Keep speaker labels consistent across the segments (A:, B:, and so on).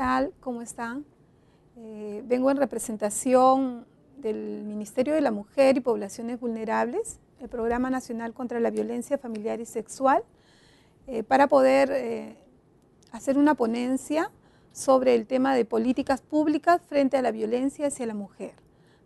A: tal? ¿Cómo están? Eh, vengo en representación del Ministerio de la Mujer y Poblaciones Vulnerables, el Programa Nacional contra la Violencia Familiar y Sexual, eh, para poder eh, hacer una ponencia sobre el tema de políticas públicas frente a la violencia hacia la mujer.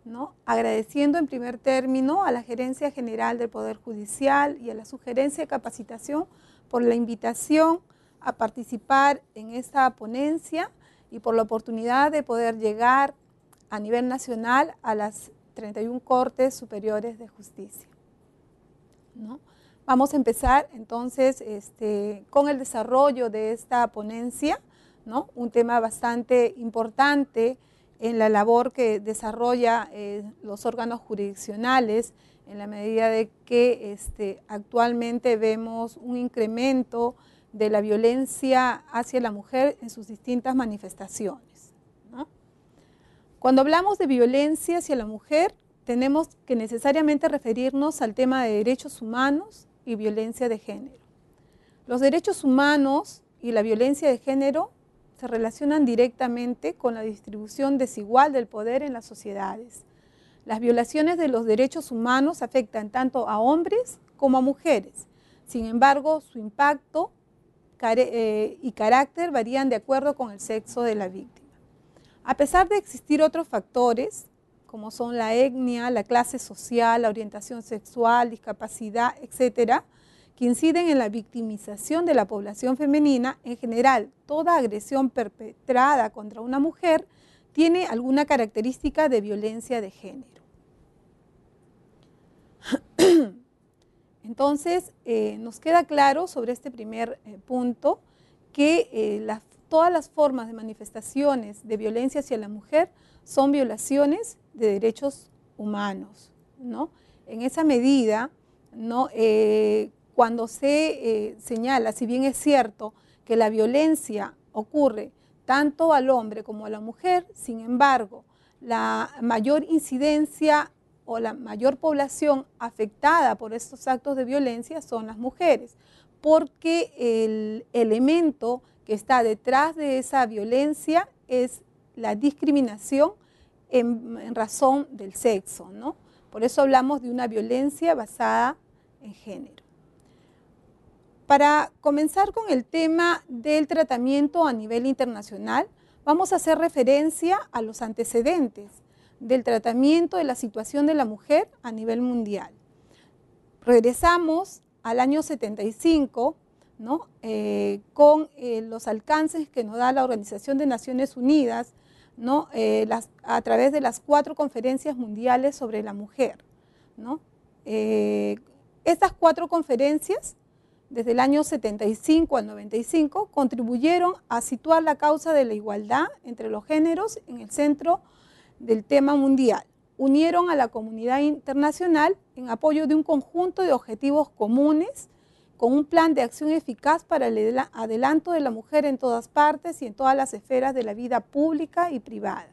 A: ¿no? Agradeciendo en primer término a la Gerencia General del Poder Judicial y a la Sugerencia de Capacitación por la invitación a participar en esta ponencia y por la oportunidad de poder llegar a nivel nacional a las 31 Cortes Superiores de Justicia. Vamos a empezar entonces este, con el desarrollo de esta ponencia, ¿no? un tema bastante importante en la labor que desarrolla eh, los órganos jurisdiccionales en la medida de que este, actualmente vemos un incremento de la violencia hacia la mujer en sus distintas manifestaciones. Cuando hablamos de violencia hacia la mujer, tenemos que necesariamente referirnos al tema de derechos humanos y violencia de género. Los derechos humanos y la violencia de género se relacionan directamente con la distribución desigual del poder en las sociedades. Las violaciones de los derechos humanos afectan tanto a hombres como a mujeres. Sin embargo, su impacto eh, y carácter varían de acuerdo con el sexo de la víctima. A pesar de existir otros factores, como son la etnia, la clase social, la orientación sexual, discapacidad, etcétera, que inciden en la victimización de la población femenina, en general, toda agresión perpetrada contra una mujer tiene alguna característica de violencia de género. Entonces, eh, nos queda claro sobre este primer eh, punto que eh, todas las formas de manifestaciones de violencia hacia la mujer son violaciones de derechos humanos. ¿no? En esa medida, cuando se señala, si bien es cierto que la violencia ocurre tanto al hombre como a la mujer, sin embargo, la mayor incidencia o la mayor población afectada por estos actos de violencia son las mujeres, porque el elemento que está detrás de esa violencia es la discriminación en, razón del sexo, ¿no? Por eso hablamos de una violencia basada en género. Para comenzar con el tema del tratamiento a nivel internacional, vamos a hacer referencia a los antecedentes del tratamiento de la situación de la mujer a nivel mundial. Regresamos al año 75 ¿no? Eh, con eh, los alcances que nos da la Organización de Naciones Unidas ¿no? Eh, a través de las cuatro conferencias mundiales sobre la mujer. ¿no? estas cuatro conferencias, desde el año 75 al 95, contribuyeron a situar la causa de la igualdad entre los géneros en el centro del tema mundial unieron a la comunidad internacional en apoyo de un conjunto de objetivos comunes con un plan de acción eficaz para el adelanto de la mujer en todas partes y en todas las esferas de la vida pública y privada.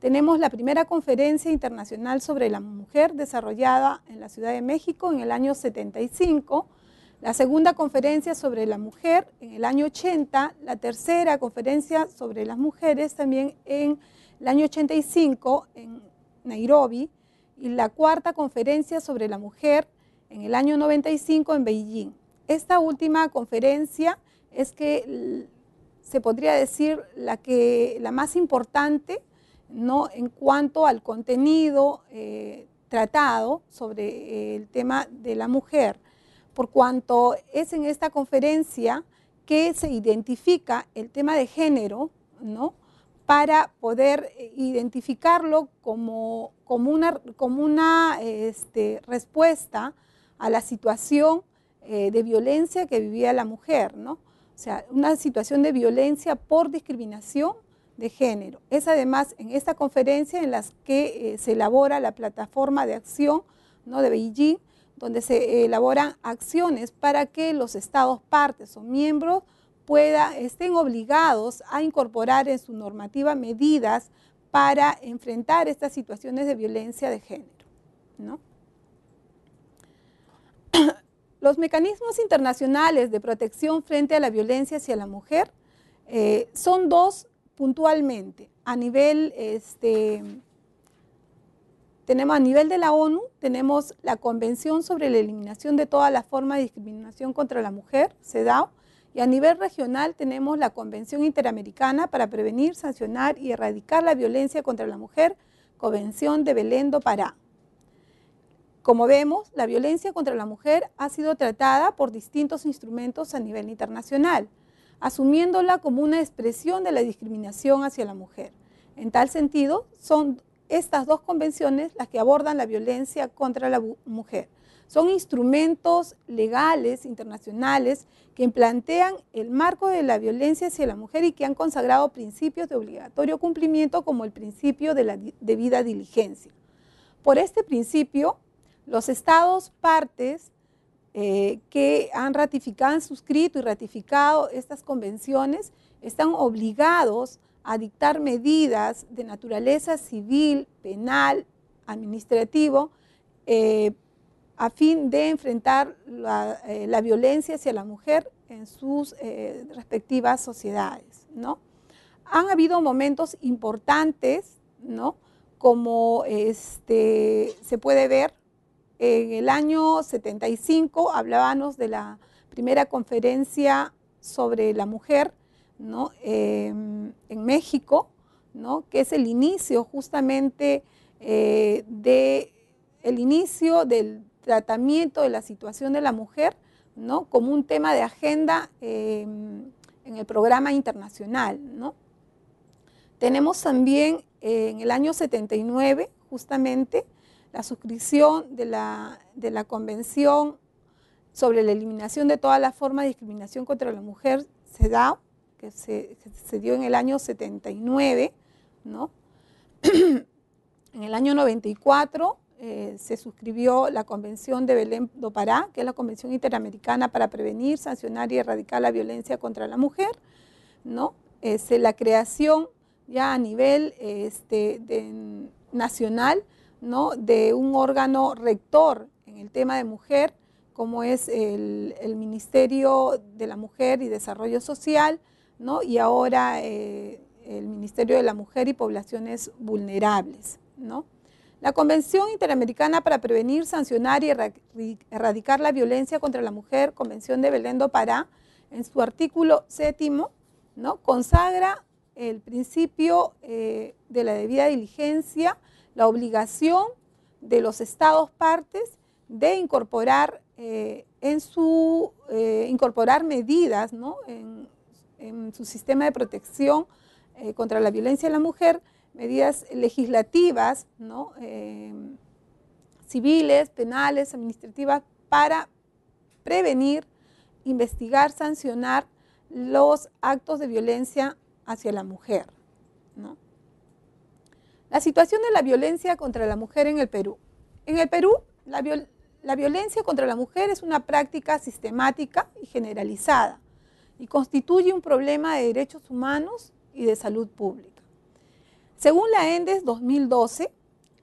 A: Tenemos la primera conferencia internacional sobre la mujer desarrollada en la Ciudad de México en el año 75, la segunda conferencia sobre la mujer en el año 80, la tercera conferencia sobre las mujeres también en el año 85 en Nairobi y la cuarta conferencia sobre la mujer en el año 95 en Beijing. Esta última conferencia es que se podría decir la, que, la más importante ¿no? en cuanto al contenido eh, tratado sobre eh, el tema de la mujer, por cuanto es en esta conferencia que se identifica el tema de género, ¿no? para poder eh, identificarlo como, una, este, respuesta a la situación eh, de violencia que vivía la mujer, ¿no? O sea, una situación de violencia por discriminación de género. Es además en esta conferencia en la que eh, se elabora la plataforma de acción ¿no? de Beijing, donde se elaboran acciones para que los estados partes o miembros pueda, estén obligados a incorporar en su normativa medidas para enfrentar estas situaciones de violencia de género. ¿no? Los mecanismos internacionales de protección frente a la violencia hacia la mujer eh, son dos puntualmente. A nivel, este, tenemos a nivel de la ONU, tenemos la Convención sobre la Eliminación de toda la forma de discriminación contra la mujer, CEDAW, y a nivel regional tenemos la Convención Interamericana para prevenir, sancionar y erradicar la violencia contra la mujer, Convención de Belén do Pará. Como vemos, la violencia contra la mujer ha sido tratada por distintos instrumentos a nivel internacional, asumiéndola como una expresión de la discriminación hacia la mujer. En tal sentido, son estas dos convenciones las que abordan la violencia contra la mujer son instrumentos legales internacionales que plantean el marco de la violencia hacia la mujer y que han consagrado principios de obligatorio cumplimiento como el principio de la debida diligencia. Por este principio, los estados partes eh, que han ratificado, han suscrito y ratificado estas convenciones están obligados a dictar medidas de naturaleza civil, penal, administrativo, eh, a fin de enfrentar eh, la, violencia hacia la mujer en sus eh, respectivas sociedades. ¿no? Han habido momentos importantes, ¿no? como este, se puede ver, en el año 75 hablábamos de la primera conferencia sobre la mujer ¿no? Em, en México, ¿no? que es el inicio justamente eh, de el inicio del tratamiento de la situación de la mujer como un tema de agenda eh, en el programa internacional. Tenemos también eh, en el año 79, justamente, la suscripción de la, Convención sobre la eliminación de toda la formas de discriminación contra la mujer, CEDAW, que se, se dio en el año 79, en el año 94 eh, se suscribió la Convención de Belén do Pará, que es la Convención Interamericana para prevenir, sancionar y erradicar la violencia contra la mujer, ¿no? Es eh, la creación ya a nivel este, nacional, ¿no? De un órgano rector en el tema de mujer, como es el, Ministerio de la Mujer y Desarrollo Social, ¿no? Y ahora eh, el Ministerio de la Mujer y Poblaciones Vulnerables, ¿no? La Convención Interamericana para Prevenir, Sancionar y Erradicar la Violencia contra la Mujer, Convención de Belén do Pará, en su artículo séptimo, consagra el principio eh, de la debida diligencia, la obligación de los estados partes de incorporar eh, en su eh, incorporar medidas en, en, su sistema de protección contra la violencia de la mujer medidas legislativas, eh, civiles, penales, administrativas, para prevenir, investigar, sancionar los actos de violencia hacia la mujer. La situación de la violencia contra la mujer en el Perú. En el Perú, la violencia contra la mujer es una práctica sistemática y generalizada y constituye un problema de derechos humanos y de salud pública. Según la ENDES 2012,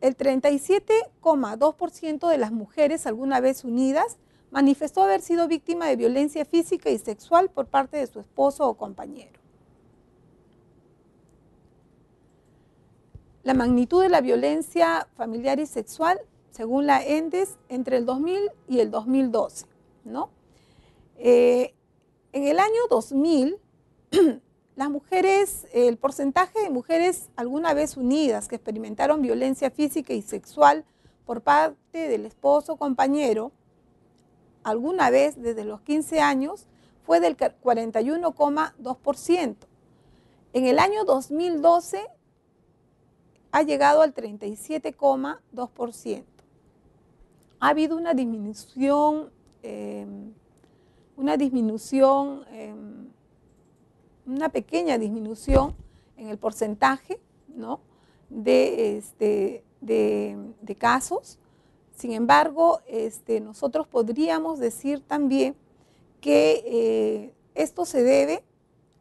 A: el 37,2% de las mujeres alguna vez unidas manifestó haber sido víctima de violencia física y sexual por parte de su esposo o compañero. La magnitud de la violencia familiar y sexual, según la ENDES, entre el 2000 y el 2012, ¿no? Eh, en el año 2000, las mujeres, el porcentaje de mujeres alguna vez unidas que experimentaron violencia física y sexual por parte del esposo o compañero, alguna vez desde los 15 años, fue del 41,2%. En el año 2012 ha llegado al 37,2%. Ha habido una disminución, em, una disminución em, una pequeña disminución en el porcentaje este, de, casos. Sin embargo, este, nosotros podríamos decir también que eh, esto se debe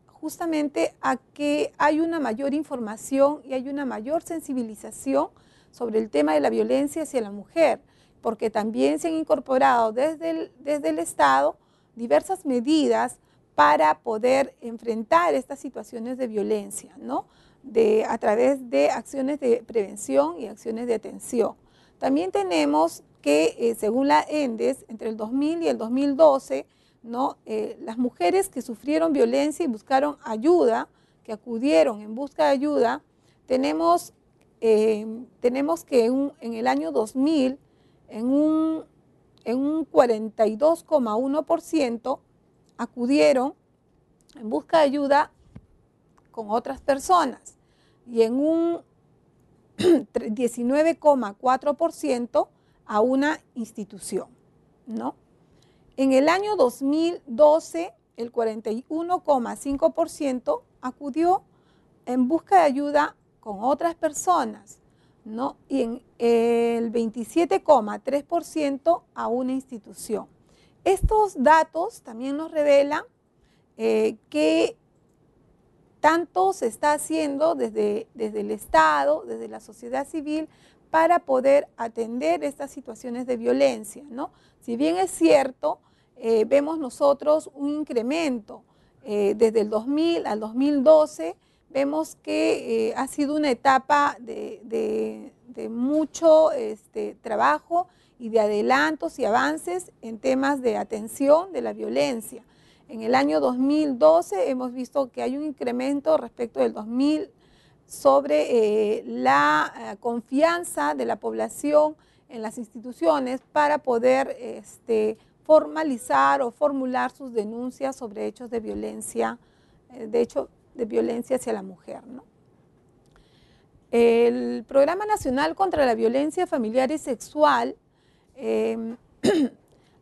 A: justamente a que hay una mayor información y hay una mayor sensibilización sobre el tema de la violencia hacia la mujer, porque también se han incorporado desde desde el Estado diversas medidas para poder enfrentar estas situaciones de violencia, ¿no? De, a través de acciones de prevención y acciones de atención. También tenemos que, eh, según la ENDES, entre el 2000 y el 2012, ¿no? Eh, las mujeres que sufrieron violencia y buscaron ayuda, que acudieron en busca de ayuda, tenemos, eh, tenemos que en el año 2000, en un, en un 42,1%, acudieron en busca de ayuda con otras personas y en un 19,4% a una institución, ¿no? En el año 2012, el 41,5% acudió en busca de ayuda con otras personas, ¿no? Y en el 27,3% a una institución. Estos datos también nos revelan eh, que tanto se está haciendo desde, el Estado, desde la sociedad civil, para poder atender estas situaciones de violencia. ¿no? Si bien es cierto, eh, vemos nosotros un incremento eh, desde el 2000 al 2012, vemos que ha sido una etapa de, mucho este, trabajo y de adelantos y avances en temas de atención de la violencia. En el año 2012 hemos visto que hay un incremento respecto del 2000 sobre eh, la eh, confianza de la población en las instituciones para poder este, formalizar o formular sus denuncias sobre hechos de violencia, eh, de hecho, de violencia hacia la mujer. El Programa Nacional contra la Violencia Familiar y Sexual Em,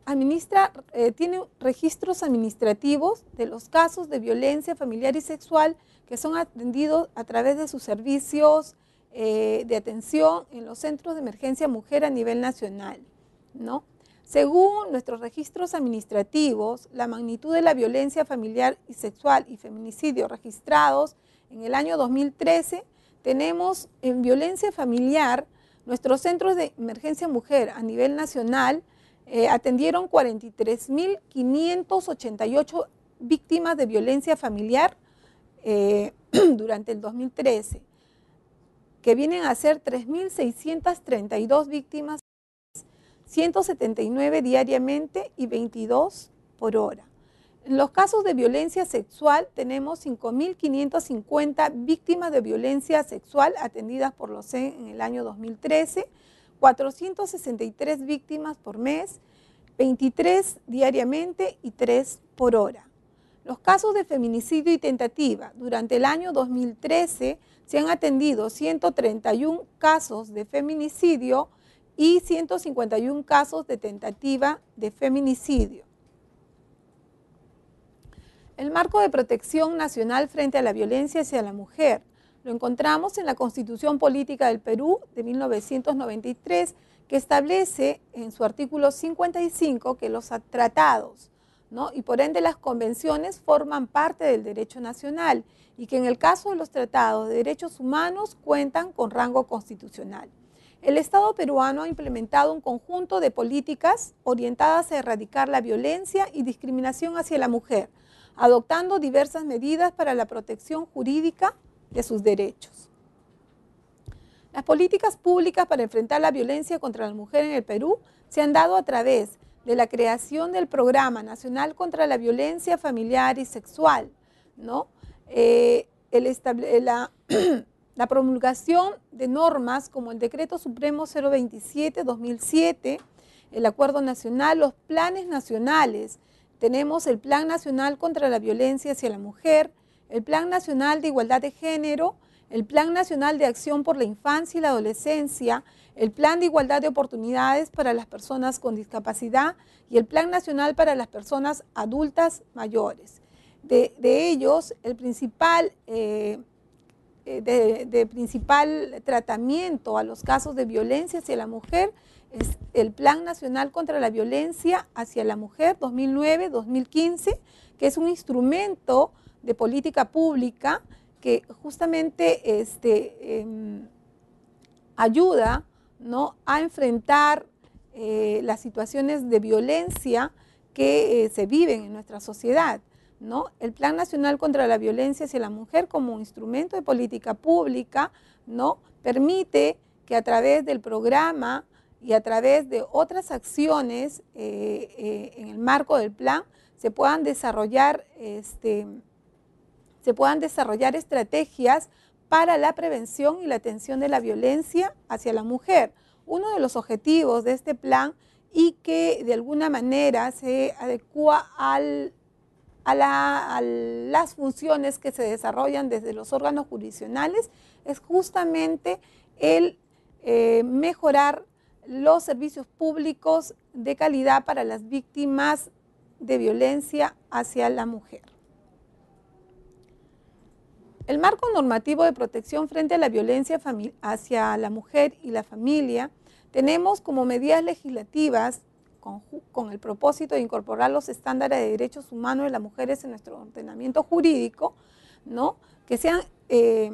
A: administra, eh, tiene registros administrativos de los casos de violencia familiar y sexual que son atendidos a través de sus servicios eh, de atención en los centros de emergencia mujer a nivel nacional. ¿no? Según nuestros registros administrativos, la magnitud de la violencia familiar y sexual y feminicidio registrados en el año 2013, tenemos en violencia familiar Nuestros centros de emergencia mujer a nivel nacional eh, atendieron 43.588 víctimas de violencia familiar eh, durante el 2013, que vienen a ser 3.632 víctimas, 179 diariamente y 22 por hora. En los casos de violencia sexual tenemos 5.550 víctimas de violencia sexual atendidas por los CEN en el año 2013, 463 víctimas por mes, 23 diariamente y 3 por hora. Los casos de feminicidio y tentativa. Durante el año 2013 se han atendido 131 casos de feminicidio y 151 casos de tentativa de feminicidio. El marco de protección nacional frente a la violencia hacia la mujer lo encontramos en la Constitución Política del Perú de 1993, que establece en su artículo 55 que los tratados y por ende las convenciones forman parte del derecho nacional y que en el caso de los tratados de derechos humanos cuentan con rango constitucional. El Estado peruano ha implementado un conjunto de políticas orientadas a erradicar la violencia y discriminación hacia la mujer, adoptando diversas medidas para la protección jurídica de sus derechos. Las políticas públicas para enfrentar la violencia contra la mujer en el Perú se han dado a través de la creación del Programa Nacional contra la Violencia Familiar y Sexual, eh, la, la promulgación de normas como el Decreto Supremo 027-2007, el Acuerdo Nacional, los planes nacionales, tenemos el Plan Nacional contra la Violencia hacia la Mujer, el Plan Nacional de Igualdad de Género, el Plan Nacional de Acción por la Infancia y la Adolescencia, el Plan de Igualdad de Oportunidades para las Personas con Discapacidad y el Plan Nacional para las Personas Adultas Mayores. De, ellos, el principal, eh, eh, de principal tratamiento a los casos de violencia hacia la mujer es el Plan Nacional contra la Violencia hacia la Mujer 2009-2015, que es un instrumento de política pública que justamente este, em, ayuda ¿no? a enfrentar eh, las situaciones de violencia que eh, se viven en nuestra sociedad. ¿no? El Plan Nacional contra la Violencia hacia la Mujer como instrumento de política pública ¿no? permite que a través del programa y a través de otras acciones eh, eh, en el marco del plan se puedan desarrollar, este, se puedan desarrollar estrategias para la prevención y la atención de la violencia hacia la mujer. Uno de los objetivos de este plan y que de alguna manera se adecua a, las funciones que se desarrollan desde los órganos jurisdiccionales es justamente el eh, mejorar los servicios públicos de calidad para las víctimas de violencia hacia la mujer. El marco normativo de protección frente a la violencia hacia la mujer y la familia tenemos como medidas legislativas con, el propósito de incorporar los estándares de derechos humanos de las mujeres en nuestro ordenamiento jurídico, ¿no? que se han eh,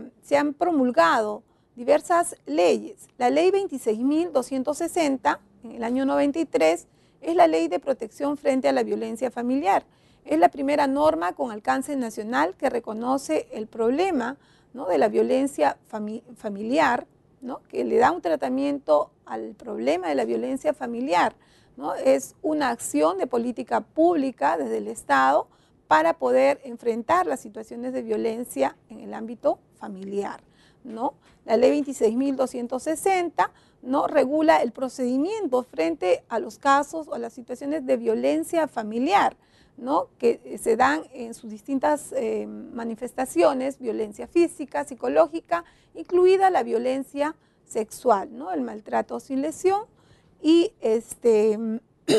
A: promulgado diversas leyes. La ley 26.260, en el año 93, es la ley de protección frente a la violencia familiar. Es la primera norma con alcance nacional que reconoce el problema ¿no? de la violencia familiar, ¿no? que le da un tratamiento al problema de la violencia familiar. ¿no? Es una acción de política pública desde el Estado para poder enfrentar las situaciones de violencia en el ámbito familiar. ¿no? La ley 26.260 ¿no? regula el procedimiento frente a los casos o a las situaciones de violencia familiar. ¿no? que eh, se dan en sus distintas eh, manifestaciones, violencia física, psicológica, incluida la violencia sexual, ¿no? el maltrato sin lesión. Y este,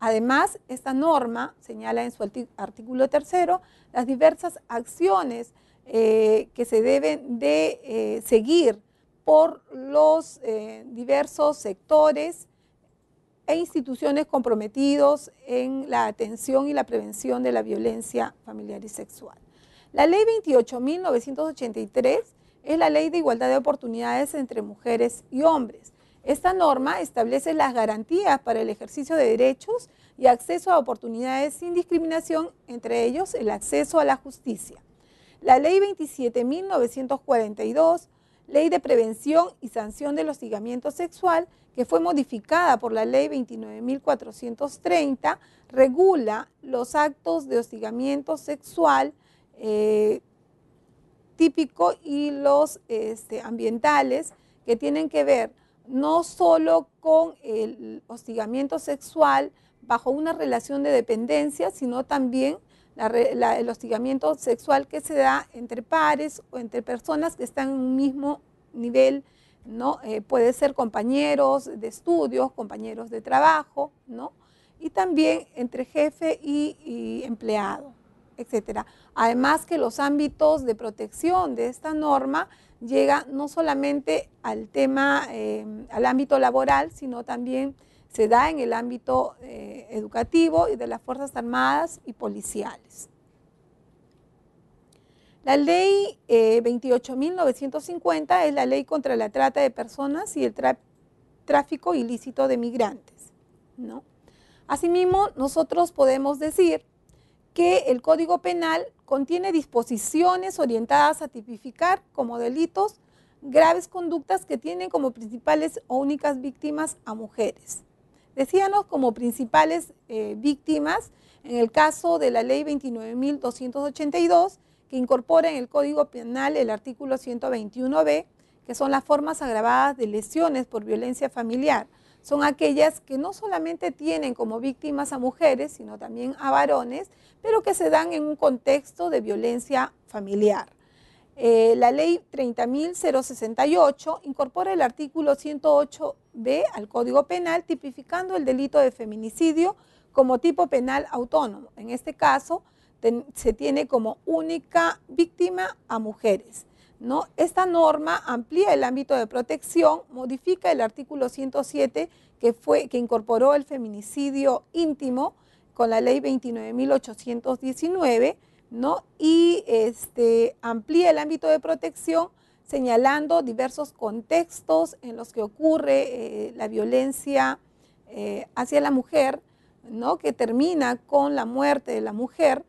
A: además, esta norma señala en su artículo tercero las diversas acciones eh, que se deben de eh, seguir por los eh, diversos sectores e instituciones comprometidos en la atención y la prevención de la violencia familiar y sexual. La ley 28.983 es la ley de igualdad de oportunidades entre mujeres y hombres. Esta norma establece las garantías para el ejercicio de derechos y acceso a oportunidades sin discriminación, entre ellos el acceso a la justicia la Ley 27.942, Ley de Prevención y Sanción del Hostigamiento Sexual, que fue modificada por la Ley 29.430, regula los actos de hostigamiento sexual eh, típico y los este, ambientales que tienen que ver no solo con el hostigamiento sexual bajo una relación de dependencia, sino también el hostigamiento sexual que se da entre pares o entre personas que están en un mismo nivel, ¿no? Eh, puede ser compañeros de estudios, compañeros de trabajo, ¿no? Y también entre jefe y, empleado, etcétera. Además que los ámbitos de protección de esta norma llega no solamente al tema, eh, al ámbito laboral, sino también se da en el ámbito eh, educativo y de las Fuerzas Armadas y policiales. La ley 28.950 eh, es la ley contra la trata de personas y el tráfico ilícito de migrantes. ¿no? Asimismo, nosotros podemos decir que el Código Penal contiene disposiciones orientadas a tipificar como delitos graves conductas que tienen como principales o únicas víctimas a mujeres. Decíanos como principales eh, víctimas, en el caso de la ley 29.282, que incorpora en el Código Penal el artículo 121b, que son las formas agravadas de lesiones por violencia familiar. Son aquellas que no solamente tienen como víctimas a mujeres, sino también a varones, pero que se dan en un contexto de violencia familiar. Eh, la ley 30.068 incorpora el artículo 108b al Código Penal tipificando el delito de feminicidio como tipo penal autónomo. En este caso, se tiene como única víctima a mujeres. ¿no? Esta norma amplía el ámbito de protección, modifica el artículo 107 que, fue, que incorporó el feminicidio íntimo con la ley 29.819 y este, amplía el ámbito de protección señalando diversos contextos en los que ocurre eh, la violencia eh, hacia la mujer, que termina con la muerte de la mujer,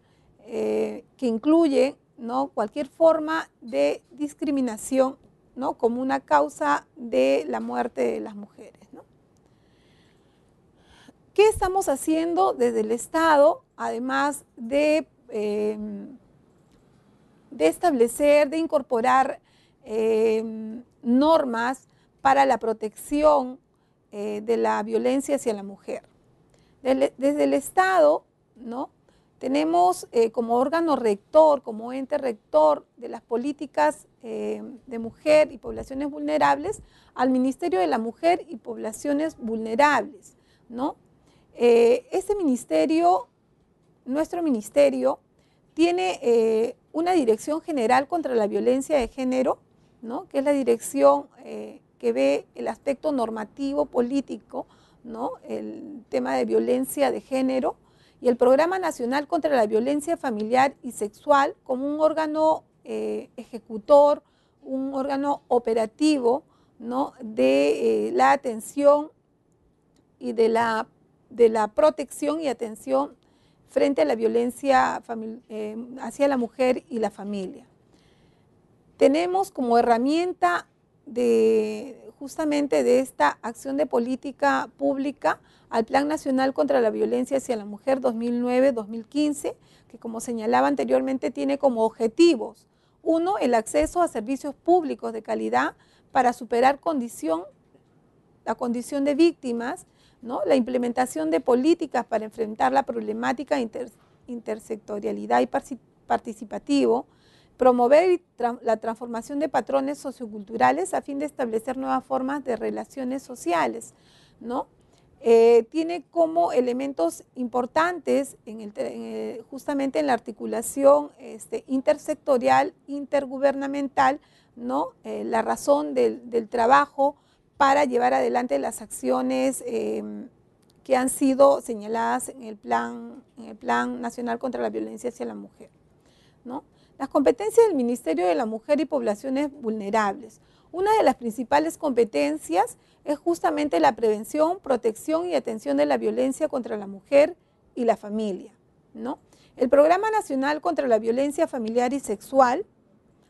A: eh, que incluye ¿no? cualquier forma de discriminación ¿no? como una causa de la muerte de las mujeres. ¿Qué estamos haciendo desde el Estado, además de Em, de establecer, de incorporar em, normas para la protección eh, de la violencia hacia la mujer. Desde, el Estado, ¿no? Tenemos eh, como órgano rector, como ente rector de las políticas em, de mujer y poblaciones vulnerables, al Ministerio de la Mujer y Poblaciones Vulnerables, ¿no? Eh, este ministerio nuestro ministerio tiene eh, una dirección general contra la violencia de género, ¿no? que es la dirección eh, que ve el aspecto normativo político, ¿no? el tema de violencia de género, y el Programa Nacional contra la Violencia Familiar y Sexual como un órgano eh, ejecutor, un órgano operativo ¿no? de la atención y de la, de la protección y atención frente a la violencia eh, hacia la mujer y la familia. Tenemos como herramienta justamente de esta acción de política pública al Plan Nacional contra la Violencia hacia la Mujer 2009-2015, que como señalaba anteriormente tiene como objetivos, uno, el acceso a servicios públicos de calidad para superar la condición de víctimas la implementación de políticas para enfrentar la problemática intersectorialidad y participativo, promover la transformación de patrones socioculturales a fin de establecer nuevas formas de relaciones sociales, ¿no? Eh, tiene como elementos importantes justamente en la articulación este, intersectorial, intergubernamental, ¿no? Eh, la razón del, trabajo para llevar adelante las acciones em, que han sido señaladas en el, plan, Nacional contra la Violencia hacia la Mujer. Las competencias del Ministerio de la Mujer y Poblaciones Vulnerables. Una de las principales competencias es justamente la prevención, protección y atención de la violencia contra la mujer y la familia. ¿no? El Programa Nacional contra la Violencia Familiar y Sexual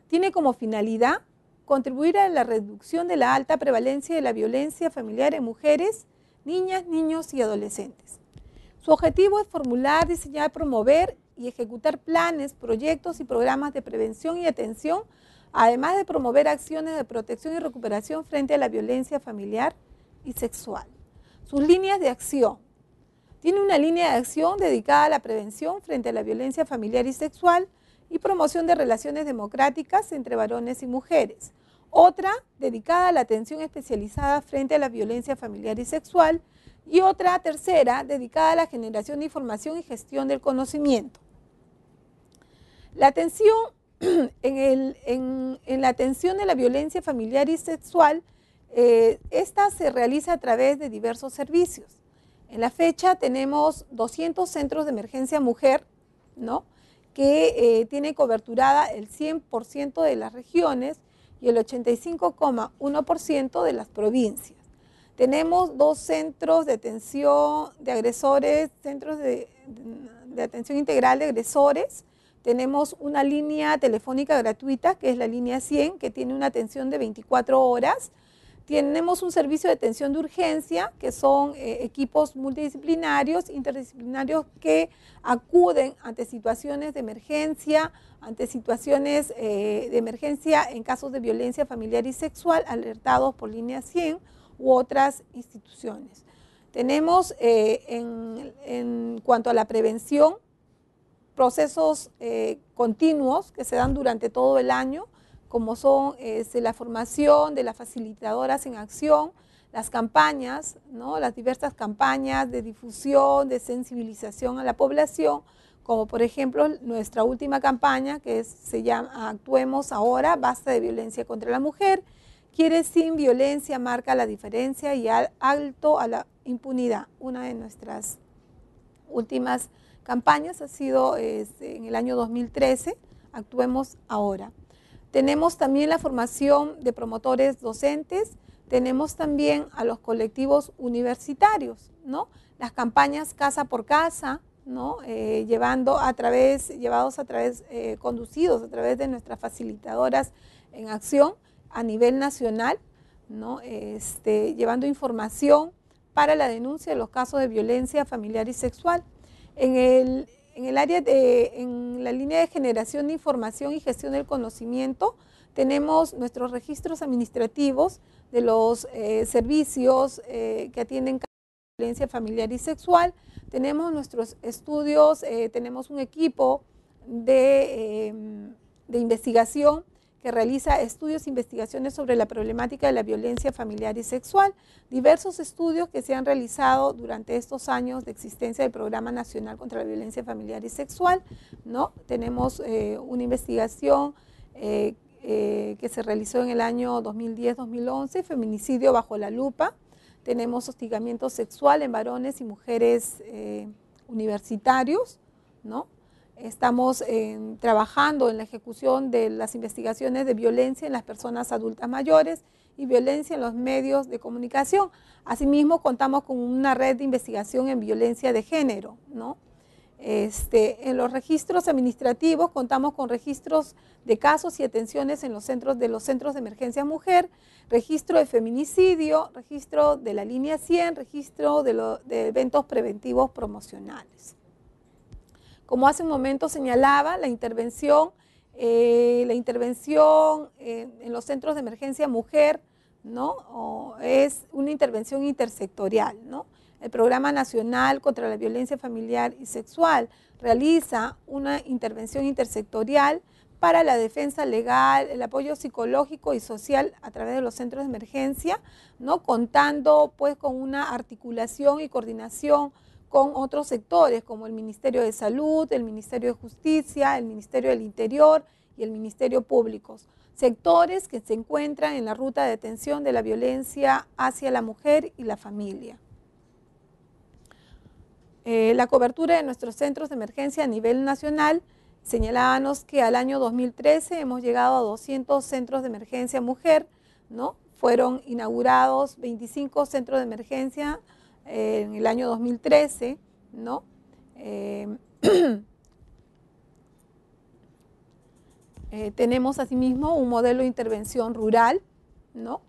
A: tiene como finalidad contribuir a la reducción de la alta prevalencia de la violencia familiar en mujeres, niñas, niños y adolescentes. Su objetivo es formular, diseñar, promover y ejecutar planes, proyectos y programas de prevención y atención, además de promover acciones de protección y recuperación frente a la violencia familiar y sexual. Sus líneas de acción. Tiene una línea de acción dedicada a la prevención frente a la violencia familiar y sexual, y promoción de relaciones democráticas entre varones y mujeres. Otra dedicada a la atención especializada frente a la violencia familiar y sexual. Y otra tercera dedicada a la generación de información y gestión del conocimiento. La atención en, la atención de la violencia familiar y sexual, eh, esta se realiza a través de diversos servicios. En la fecha tenemos 200 centros de emergencia mujer, ¿no? que eh, tiene coberturada el 100% de las regiones y el 85,1% de las provincias. Tenemos dos centros de atención de agresores, centros de atención integral de agresores. Tenemos una línea telefónica gratuita, que es la línea 100, que tiene una atención de 24 horas tenemos un servicio de atención de urgencia, que son eh, equipos multidisciplinarios, interdisciplinarios que acuden ante situaciones de emergencia, ante situaciones eh, de emergencia en casos de violencia familiar y sexual, alertados por línea 100 u otras instituciones. Tenemos eh, en, cuanto a la prevención, procesos continuos que se dan durante todo el año como son la formación de las facilitadoras en acción, las campañas, las diversas campañas de difusión, de sensibilización a la población, como por ejemplo nuestra última campaña que se llama Actuemos ahora, basta de violencia contra la mujer, quiere sin violencia, marca la diferencia y alto a la impunidad. Una de nuestras últimas campañas ha sido este, en el año 2013, Actuemos ahora. Tenemos también la formación de promotores docentes, tenemos también a los colectivos universitarios, ¿no? Las campañas casa por casa, ¿no? Eh, llevando a través, llevados a través, eh, conducidos a través de nuestras facilitadoras en acción a nivel nacional, ¿no? Este, llevando información para la denuncia de los casos de violencia familiar y sexual. En el, en el área de, en la línea de generación de información y gestión del conocimiento, tenemos nuestros registros administrativos de los eh, servicios eh, que atienden violencia familiar y sexual, tenemos nuestros estudios, eh, tenemos un equipo de, de investigación que realiza estudios e investigaciones sobre la problemática de la violencia familiar y sexual. Diversos estudios que se han realizado durante estos años de existencia del Programa Nacional contra la Violencia Familiar y Sexual. ¿no? Tenemos eh, una investigación eh, eh, que se realizó en el año 2010-2011, Feminicidio bajo la lupa. Tenemos hostigamiento sexual en varones y mujeres universitarios, ¿no? Estamos eh, trabajando en la ejecución de las investigaciones de violencia en las personas adultas mayores y violencia en los medios de comunicación. Asimismo, contamos con una red de investigación en violencia de género. ¿no? Este, en los registros administrativos contamos con registros de casos y atenciones en los centros de los centros de emergencia mujer, registro de feminicidio, registro de la línea 100, registro de eventos preventivos promocionales. Como hace un momento señalaba, la intervención, eh, eh, en los centros de emergencia mujer, es una intervención intersectorial, El Programa Nacional contra la Violencia Familiar y Sexual realiza una intervención intersectorial para la defensa legal, el apoyo psicológico y social a través de los centros de emergencia, contando pues con una articulación y coordinación con otros sectores como el Ministerio de Salud, el Ministerio de Justicia, el Ministerio del Interior y el Ministerio Públicos, sectores que se encuentran en la ruta de atención de la violencia hacia la mujer y la familia. Eh, la cobertura de nuestros centros de emergencia a nivel nacional, señalábamos que al año 2013 hemos llegado a 200 centros de emergencia mujer, ¿no? Fueron inaugurados 25 centros de emergencia en el año 2013, ¿no? Eh, eh, tenemos asimismo un modelo de intervención rural, ¿no?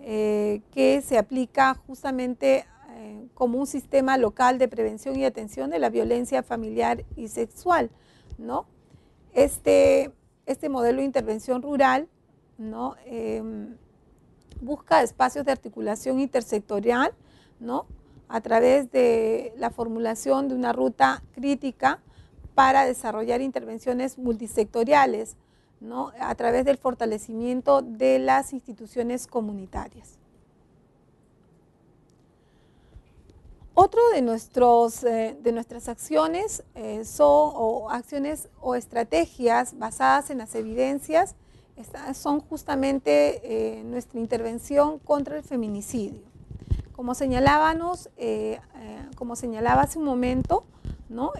A: Eh, que se aplica justamente como un sistema local de prevención y atención de la violencia familiar y sexual, ¿no? Este, este modelo de intervención rural, ¿no? Em, busca espacios de articulación intersectorial, ¿no? a través de la formulación de una ruta crítica para desarrollar intervenciones multisectoriales a través del fortalecimiento de las instituciones comunitarias. Otro de, nuestros, eh, de nuestras acciones eh, son o acciones o estrategias basadas en las evidencias son justamente eh, nuestra intervención contra el feminicidio. Como señalábamos, eh, eh, como señalaba hace un momento,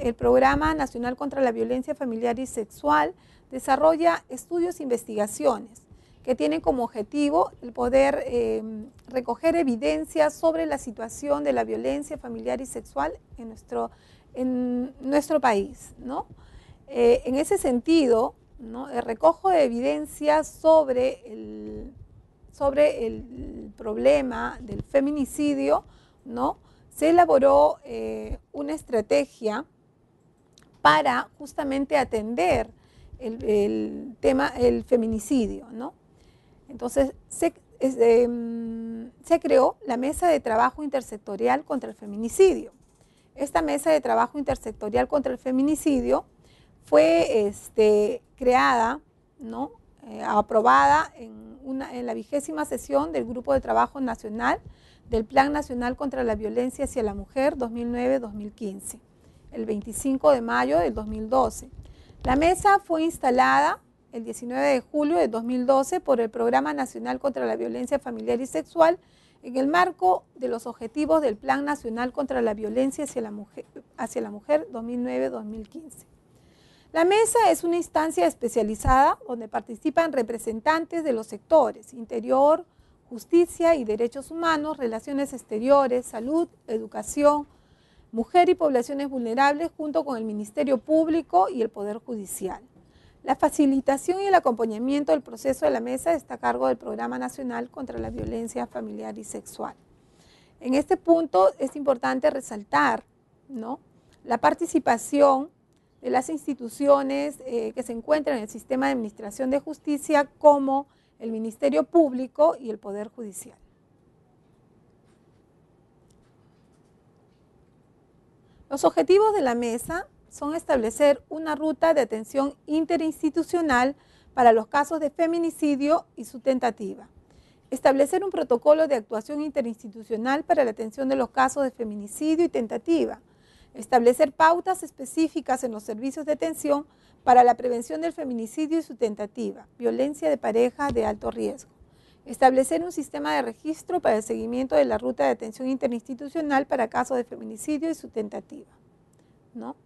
A: el Programa Nacional contra la Violencia Familiar y Sexual desarrolla estudios e investigaciones que tienen como objetivo el poder eh, recoger evidencias sobre la situación de la violencia familiar y sexual en nuestro, en nuestro país. ¿no? en ese sentido, ¿no? el recojo de evidencias sobre el sobre el problema del feminicidio, ¿no? se elaboró eh, una estrategia para justamente atender el, tema, el feminicidio. ¿no? Entonces, em, se, creó la Mesa de Trabajo Intersectorial contra el Feminicidio. Esta Mesa de Trabajo Intersectorial contra el Feminicidio fue este, creada ¿no? Eh, aprobada en, una, en la vigésima sesión del Grupo de Trabajo Nacional del Plan Nacional contra la Violencia hacia la Mujer 2009-2015, el 25 de mayo del 2012. La mesa fue instalada el 19 de julio del 2012 por el Programa Nacional contra la Violencia Familiar y Sexual en el marco de los objetivos del Plan Nacional contra la Violencia hacia la mujer 2009-2015. La mesa es una instancia especializada donde participan representantes de los sectores interior, justicia y derechos humanos, relaciones exteriores, salud, educación, mujer y poblaciones vulnerables junto con el Ministerio Público y el Poder Judicial. La facilitación y el acompañamiento del proceso de la mesa está a cargo del Programa Nacional contra la Violencia Familiar y Sexual. En este punto es importante resaltar ¿no? la participación eh, las instituciones eh, que se encuentran en el sistema de administración de justicia como el Ministerio Público y el Poder Judicial. Los objetivos de la mesa son establecer una ruta de atención interinstitucional para los casos de feminicidio y su tentativa, establecer un protocolo de actuación interinstitucional para la atención de los casos de feminicidio y tentativa, establecer pautas específicas en los servicios de atención para la prevención del feminicidio y su tentativa, violencia de pareja de alto riesgo, establecer un sistema de registro para el seguimiento de la ruta de atención interinstitucional para casos de feminicidio y su tentativa. ¿no?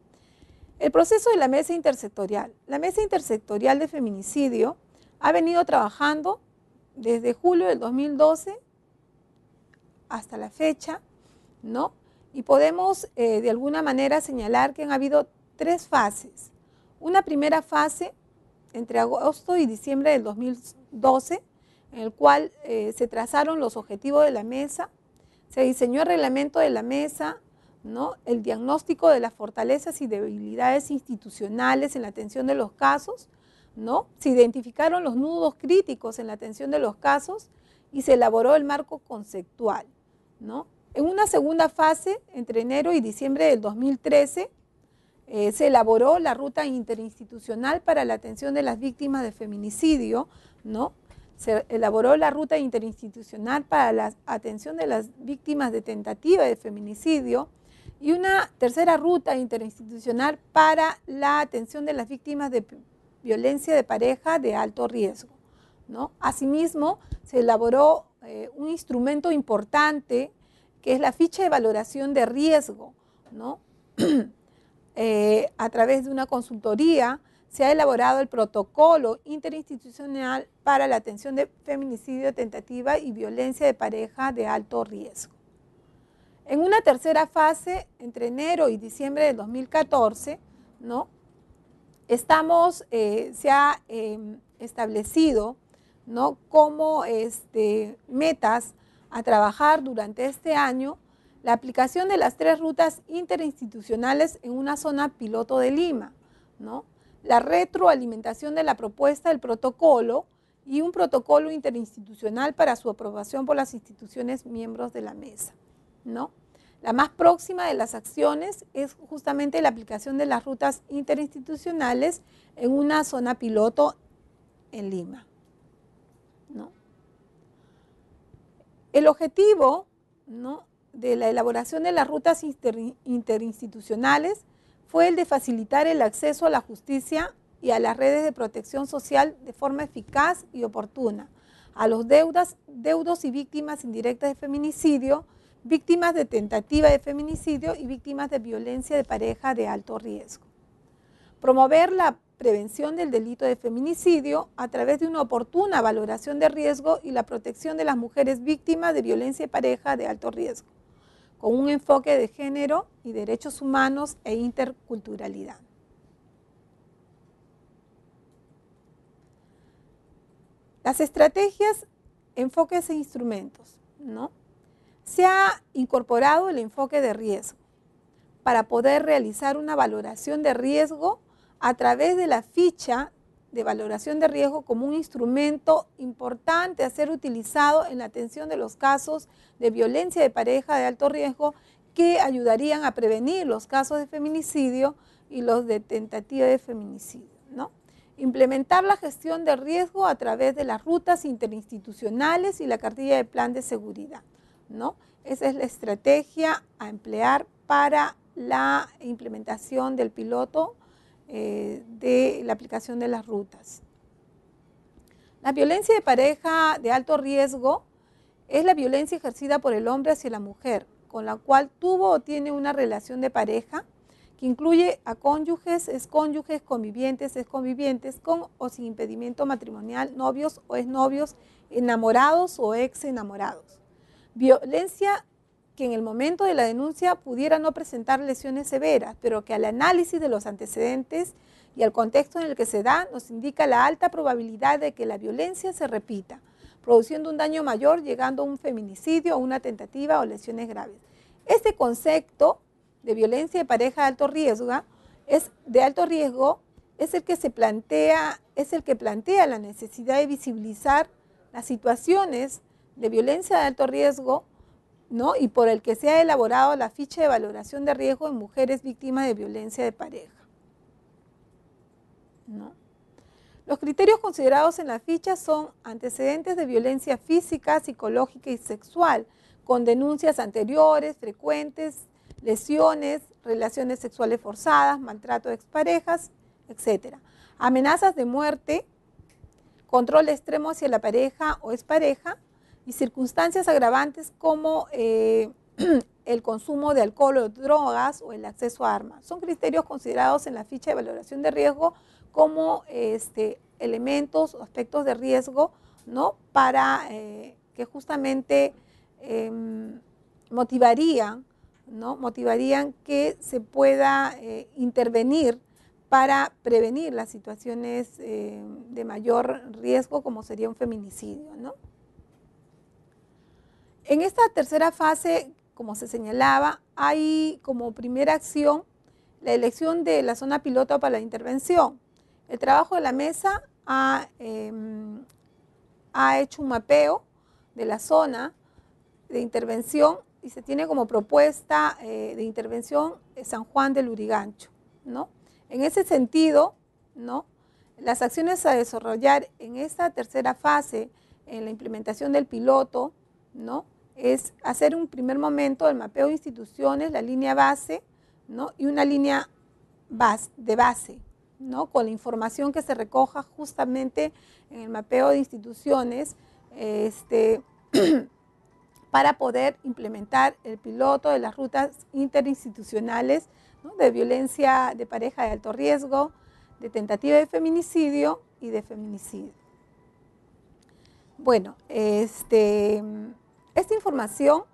A: El proceso de la mesa intersectorial. La mesa intersectorial de feminicidio ha venido trabajando desde julio del 2012 hasta la fecha, ¿no? Y podemos eh, de alguna manera señalar que han habido tres fases. Una primera fase entre agosto y diciembre del 2012, en el cual eh, se trazaron los objetivos de la mesa, se diseñó el reglamento de la mesa, ¿no? el diagnóstico de las fortalezas y debilidades institucionales en la atención de los casos, ¿no? se identificaron los nudos críticos en la atención de los casos y se elaboró el marco conceptual. ¿no? En una segunda fase, entre enero y diciembre del 2013, eh, se elaboró la ruta interinstitucional para la atención de las víctimas de feminicidio, ¿no? Se elaboró la ruta interinstitucional para la atención de las víctimas de tentativa de feminicidio y una tercera ruta interinstitucional para la atención de las víctimas de violencia de pareja de alto riesgo. ¿no? Asimismo, se elaboró eh, un instrumento importante que es la ficha de valoración de riesgo, ¿no? Eh, a través de una consultoría se ha elaborado el protocolo interinstitucional para la atención de feminicidio, tentativa y violencia de pareja de alto riesgo. En una tercera fase, entre enero y diciembre de 2014, ¿no? Estamos, eh, se ha em, establecido ¿no? como este, metas a trabajar durante este año la aplicación de las tres rutas interinstitucionales en una zona piloto de Lima, ¿no? la retroalimentación de la propuesta del protocolo y un protocolo interinstitucional para su aprobación por las instituciones miembros de la mesa. ¿no? La más próxima de las acciones es justamente la aplicación de las rutas interinstitucionales en una zona piloto en Lima. El objetivo de la elaboración de las rutas interinstitucionales fue el de facilitar el acceso a la justicia y a las redes de protección social de forma eficaz y oportuna a los deudas, deudos y víctimas indirectas de feminicidio, víctimas de tentativa de feminicidio y víctimas de violencia de pareja de alto riesgo. Promover la prevención del delito de feminicidio a través de una oportuna valoración de riesgo y la protección de las mujeres víctimas de violencia de pareja de alto riesgo, con un enfoque de género y derechos humanos e interculturalidad. Las estrategias, enfoques e instrumentos, ¿no? Se ha incorporado el enfoque de riesgo para poder realizar una valoración de riesgo a través de la ficha de valoración de riesgo como un instrumento importante a ser utilizado en la atención de los casos de violencia de pareja de alto riesgo que ayudarían a prevenir los casos de feminicidio y los de tentativa de feminicidio. Implementar la gestión de riesgo a través de las rutas interinstitucionales y la cartilla de plan de seguridad. ¿no? Esa es la estrategia a emplear para la implementación del piloto eh, de la aplicación de las rutas. La violencia de pareja de alto riesgo es la violencia ejercida por el hombre hacia la mujer, con la cual tuvo o tiene una relación de pareja que incluye a cónyuges, excónyuges, convivientes, exconvivientes, con o sin impedimento matrimonial, novios o exnovios, enamorados o ex enamorados. Violencia que en el momento de la denuncia pudiera no presentar lesiones severas, pero que al análisis de los antecedentes y al contexto en el que se da nos indica la alta probabilidad de que la violencia se repita, produciendo un daño mayor, llegando a un feminicidio, a una tentativa o lesiones graves. Este concepto de violencia de pareja de alto riesgo ¿ah? es de alto riesgo es el que se plantea, es el que plantea la necesidad de visibilizar las situaciones de violencia de alto riesgo y por el que se ha elaborado la ficha de valoración de riesgo en mujeres víctimas de violencia de pareja. Los criterios considerados en la ficha son antecedentes de violencia física, psicológica y sexual, con denuncias anteriores, frecuentes, lesiones, relaciones sexuales forzadas, maltrato de exparejas, etc. Amenazas de muerte, control extremo hacia la pareja o expareja, y circunstancias agravantes como eh, el consumo de alcohol o drogas o el acceso a armas. Son criterios considerados en la ficha de valoración de riesgo como este, elementos o aspectos de riesgo ¿no? para eh, que justamente em, motivarían, ¿no? motivarían que se pueda eh, intervenir para prevenir las situaciones de mayor riesgo como sería un feminicidio. ¿no? En esta tercera fase, como se señalaba, hay como primera acción la elección de la zona piloto para la intervención. El trabajo de la mesa ha, em, hecho un mapeo de la zona de intervención y se tiene como propuesta eh, de intervención eh, San Juan del Urigancho. ¿no? En ese sentido, ¿no? las acciones a desarrollar en esta tercera fase, en la implementación del piloto, ¿no? es hacer un primer momento el mapeo de instituciones, la línea base ¿no? y una línea base, de base, ¿no? con la información que se recoja justamente en el mapeo de instituciones este, para poder implementar el piloto de las rutas interinstitucionales de violencia de pareja de alto riesgo, de tentativa de feminicidio y de feminicidio. Bueno, este, esta información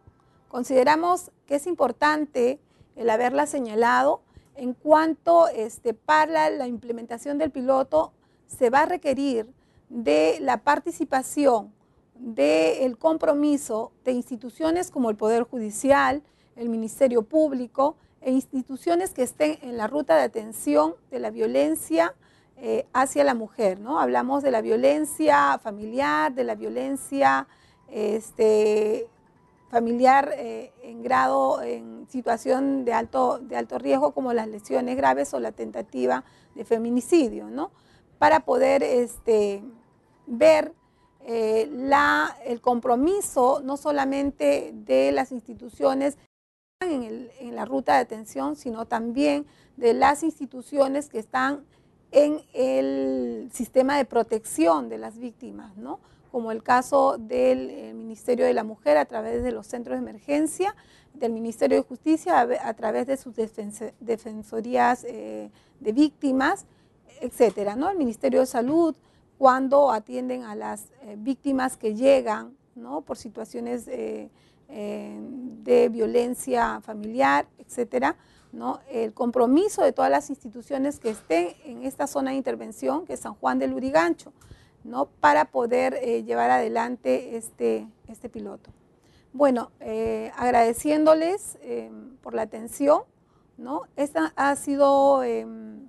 A: consideramos que es importante el haberla señalado en cuanto este, para la implementación del piloto se va a requerir de la participación, del compromiso de instituciones como el Poder Judicial, el Ministerio Público e instituciones que estén en la ruta de atención de la violencia eh, hacia la mujer. Hablamos de la violencia familiar, de la violencia este, familiar eh, en grado, en situación de alto, riesgo como las lesiones graves o la tentativa de feminicidio, ¿no? Para poder este, ver eh, el compromiso no solamente de las instituciones en, el, en, la ruta de atención, sino también de las instituciones que están en el sistema de protección de las víctimas, ¿no? como el caso del eh, Ministerio de la Mujer a través de los centros de emergencia, del Ministerio de Justicia a, través de sus defensorías eh, de víctimas, etcétera, El Ministerio de Salud cuando atienden a las eh, víctimas que llegan, Por situaciones de violencia familiar, etcétera. el compromiso de todas las instituciones que estén en esta zona de intervención, que es San Juan del Urigancho, ¿no? para poder eh, llevar adelante este, este piloto. Bueno, eh, agradeciéndoles em, por la atención. ¿no? Esta ha sido em,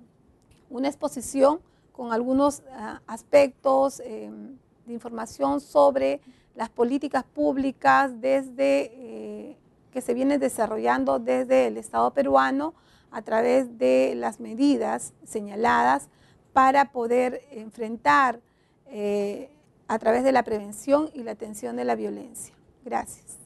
A: una exposición con algunos ah, aspectos em, de información sobre las políticas públicas desde, eh, que se viene desarrollando desde el Estado peruano a través de las medidas señaladas para poder enfrentar eh, a través de la prevención y la atención de la violencia. Gracias.